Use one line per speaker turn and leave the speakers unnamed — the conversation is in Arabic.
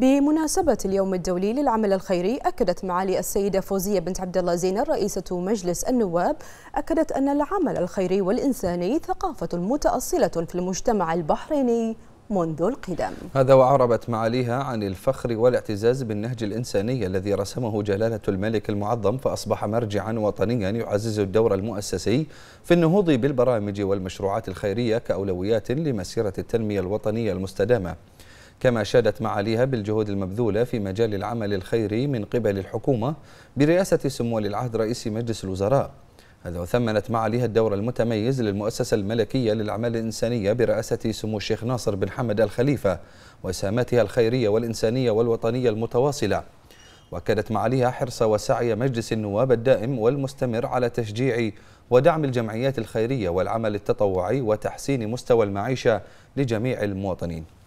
بمناسبة اليوم الدولي للعمل الخيري أكدت معالي السيدة فوزية بنت عبد الله زينب رئيسة مجلس النواب أكدت أن العمل الخيري والإنساني ثقافة متأصلة في المجتمع البحريني منذ القدم
هذا وعربت معاليها عن الفخر والاعتزاز بالنهج الإنساني الذي رسمه جلالة الملك المعظم فأصبح مرجعا وطنيا يعزز الدور المؤسسي في النهوض بالبرامج والمشروعات الخيرية كأولويات لمسيرة التنمية الوطنية المستدامة كما أشادت معاليها بالجهود المبذولة في مجال العمل الخيري من قبل الحكومة برئاسة سمو ولي العهد رئيس مجلس الوزراء هذا وثمنت معاليها الدور المتميز للمؤسسة الملكية للأعمال الإنسانية برئاسة سمو الشيخ ناصر بن حمد الخليفة وإسهاماتها الخيرية والإنسانية والوطنية المتواصلة واكدت معاليها حرص وسعي مجلس النواب الدائم والمستمر على تشجيع ودعم الجمعيات الخيريه والعمل التطوعي وتحسين مستوى المعيشه لجميع المواطنين